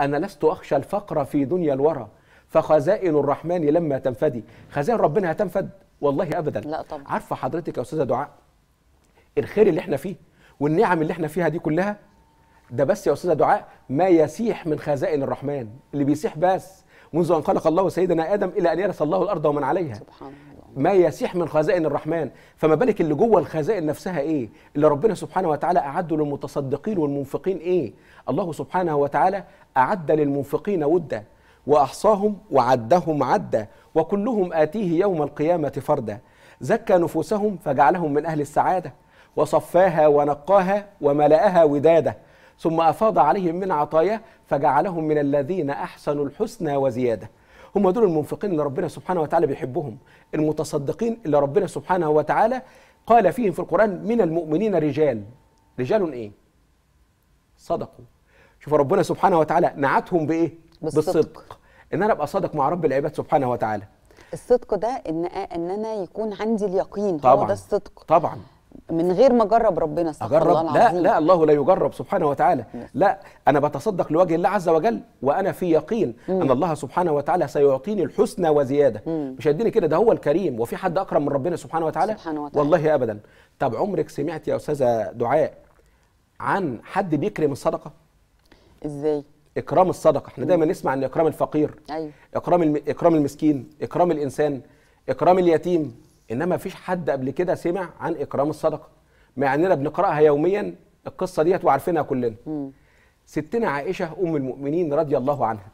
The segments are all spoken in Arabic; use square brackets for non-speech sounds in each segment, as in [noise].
أنا لست أخشى الفقر في دنيا الورى فخزائن الرحمن لما تنفدي خزائن ربنا هتنفد والله أبدا لا طبعا. عارفة حضرتك يا أستاذة دعاء الخير اللي احنا فيه والنعم اللي احنا فيها دي كلها ده بس يا أستاذة دعاء ما يسيح من خزائن الرحمن اللي بيسيح بس منذ أن خلق الله سيدنا آدم إلى أن يرث الله الأرض ومن عليها سبحان ما يسيح من خزائن الرحمن فما بالك اللي جوه الخزائن نفسها ايه اللي ربنا سبحانه وتعالى اعده للمتصدقين والمنفقين ايه الله سبحانه وتعالى اعد للمنفقين ودا واحصاهم وعدهم عدا وكلهم اتيه يوم القيامه فردا زكى نفوسهم فجعلهم من اهل السعاده وصفاها ونقاها وملأها وداده ثم افاض عليهم من عطاياه فجعلهم من الذين احسنوا الحسنى وزياده هم دول المنفقين اللي ربنا سبحانه وتعالى بيحبهم المتصدقين اللي ربنا سبحانه وتعالى قال فيهم في القرآن من المؤمنين رجال رجال إيه صدقوا شوف ربنا سبحانه وتعالى نعتهم بإيه بالصدق, بالصدق. إن أنا أبقى صادق مع رب العباد سبحانه وتعالى الصدق ده ان ان انا يكون عندي اليقين طبعًا هو ده الصدق طبعا من غير ما اجرب ربنا أجرب الله العظيم لا لا الله لا يجرب سبحانه وتعالى لا انا بتصدق لوجه الله عز وجل وانا في يقين مم. ان الله سبحانه وتعالى سيعطيني الحسنى وزياده مم. مش هيديني كده ده هو الكريم وفي حد اكرم من ربنا سبحانه وتعالى سبحانه وتعالى والله ابدا طب عمرك سمعت يا استاذه دعاء عن حد بيكرم الصدقه ازاي اكرام الصدقه احنا دايما نسمع عن اكرام الفقير ايوه اكرام الم... اكرام المسكين اكرام الانسان اكرام اليتيم انما فيش حد قبل كده سمع عن اكرام الصدقه مع اننا بنقراها يوميا القصه ديت وعارفينها كلنا م. ستنا عائشه ام المؤمنين رضي الله عنها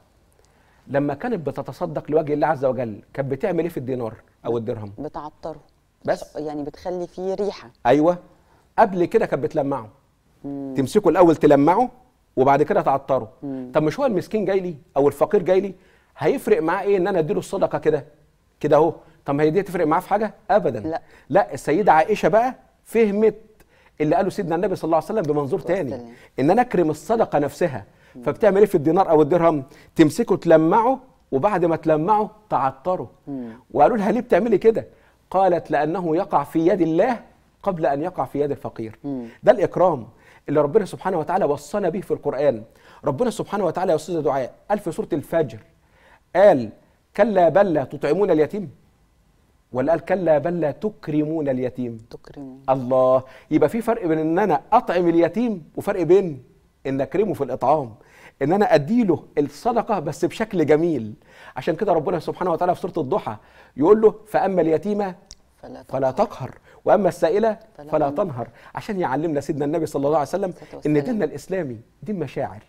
لما كانت بتتصدق لوجه الله عز وجل كانت بتعمل ايه في الدينار او الدرهم بتعطره بس يعني بتخلي فيه ريحه ايوه قبل كده كانت بتلمعه تمسكه الاول تلمعه وبعد كده تعطره مم. طب مش هو المسكين جاي لي او الفقير جاي لي هيفرق معاه ايه ان انا اديله الصدقه كده كده اهو طب هي دي تفرق معاه في حاجه ابدا لا, لا السيده عائشه بقى فهمت اللي قاله سيدنا النبي صلى الله عليه وسلم بمنظور تاني ان انا اكرم الصدقه نفسها فبتعمل ايه في الدينار او الدرهم تمسكه تلمعه وبعد ما تلمعه تعطره وقالوا لها ليه بتعملي كده قالت لانه يقع في يد الله قبل ان يقع في يد الفقير ده الاكرام اللي ربنا سبحانه وتعالى وصانا به في القران ربنا سبحانه وتعالى يا استاذ دعاء قال في سوره الفجر قال كلا بل لا تطعمون اليتيم ولا قال كلا بل لا تكرمون اليتيم تكرمون الله يبقى في فرق بين ان انا اطعم اليتيم وفرق بين ان اكرمه في الاطعام ان انا اديله الصدقه بس بشكل جميل عشان كده ربنا سبحانه وتعالى في سوره الضحى يقول له فاما اليتيمه فلا, فلا تقهر واما السائله فلا, فلا تنهر عشان يعلمنا سيدنا النبي صلى الله عليه وسلم ان ديننا الاسلامي دين مشاعر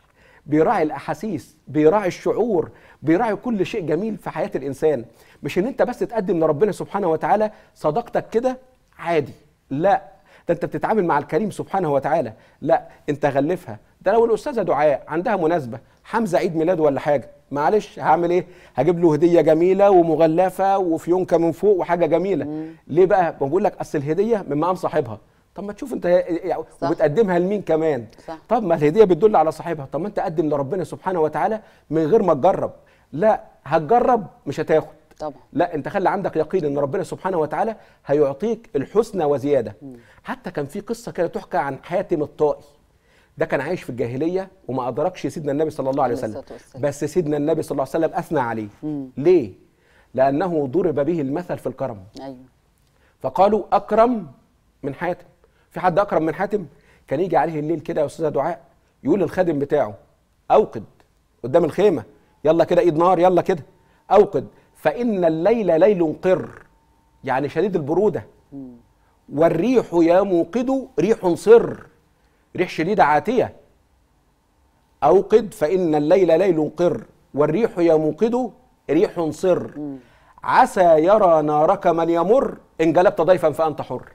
بيراعي الاحاسيس بيراعي الشعور بيراعي كل شيء جميل في حياه الانسان مش ان انت بس تقدم لربنا سبحانه وتعالى صداقتك كده عادي لا ده انت بتتعامل مع الكريم سبحانه وتعالى لا انت غلفها ده لو الاستاذه دعاء عندها مناسبه حمزه عيد ميلاده ولا حاجه معلش هعمل ايه هجيب له هديه جميله ومغلفه وفيونكه من فوق وحاجه جميله مم. ليه بقى بقول لك اصل الهديه من مقام صاحبها طب ما تشوف انت يعني وبتقدمها لمين كمان صح. طب ما الهديه بتدل على صاحبها طب ما انت قدم لربنا سبحانه وتعالى من غير ما تجرب لا هتجرب مش هتاخد طبعا لا انت خلي عندك يقين ان ربنا سبحانه وتعالى هيعطيك الحسنى وزياده م. حتى كان في قصه كده تحكى عن حاتم الطائي ده كان عايش في الجاهليه وما ادركش سيدنا النبي صلى الله عليه وسلم بس سيدنا النبي صلى الله عليه وسلم اثنى عليه م. ليه لانه ضرب به المثل في الكرم ايوه فقالوا اكرم من حاتم في حد اكرم من حاتم كان يجي عليه الليل كده يا استاذ دعاء يقول للخادم بتاعه اوقد قدام الخيمه يلا كده ايد نار يلا كده اوقد فان الليل ليل قر يعني شديد البروده والريح يا موقد ريح صر ريح شديده عاتيه اوقد فان الليل ليل قر والريح يا موقد ريح صر عسى يرى نارك من يمر ان جلبت ضيفا فانت حر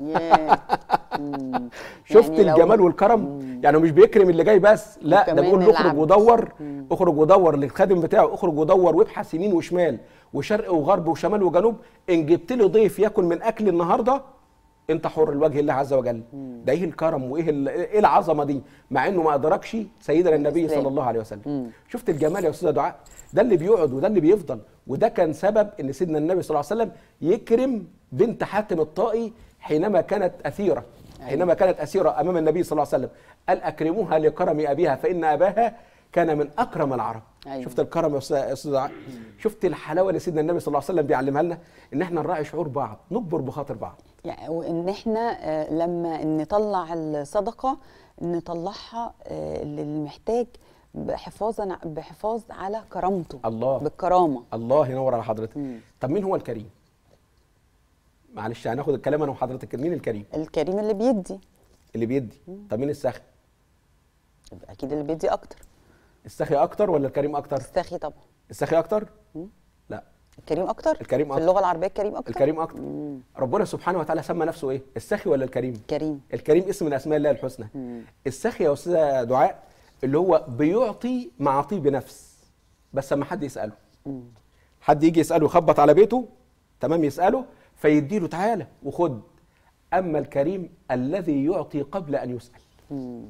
[laughs] شفت يعني الجمال والكرم مم. يعني مش بيكرم اللي جاي بس لا ده بيقول له اخرج ودور مم. اخرج ودور للخادم بتاعه اخرج ودور وابحث يمين وشمال وشرق وغرب وشمال وجنوب ان جبت لي ضيف ياكل من اكل النهارده انت حر لوجه الله عز وجل مم. ده ايه الكرم وايه ايه العظمه دي مع انه ما ادركش سيدنا النبي صلى الله عليه وسلم مم. شفت الجمال يا استاذه دعاء ده اللي بيقعد وده اللي بيفضل وده كان سبب ان سيدنا النبي صلى الله عليه وسلم يكرم بنت حاتم الطائي حينما كانت أثيرة حينما كانت أسيرة أمام النبي صلى الله عليه وسلم قال أكرموها لكرم أبيها فإن أباها كان من أكرم العرب أيوة. شفت الكرم يا أستاذ شفت الحلاوة اللي سيدنا النبي صلى الله عليه وسلم بيعلمها لنا إن إحنا نراعي شعور بعض نكبر بخاطر بعض يعني وإن إحنا آه، لما نطلع الصدقة نطلعها آه، للمحتاج بحفاظا بحفاظ على كرامته الله بالكرامة الله ينور على حضرتك طب مين هو الكريم؟ معلش هناخد الكلام انا وحضرتك مين الكريم الكريم اللي بيدي اللي بيدي مم. طب مين السخي اكيد اللي بيدي اكتر السخي اكتر ولا الكريم اكتر السخي طبعا السخي اكتر مم. لا الكريم اكتر الكريم اكتر في اللغه العربيه الكريم اكتر الكريم اكتر مم. ربنا سبحانه وتعالى سمى نفسه ايه السخي ولا الكريم الكريم الكريم اسم من اسماء الله الحسنى السخي يا استاذه دعاء اللي هو بيعطي مع طيب نفس بس لما حد يساله مم. حد يجي يساله يخبط على بيته تمام يساله فيديله تعالى وخد أما الكريم الذي يعطي قبل أن يسأل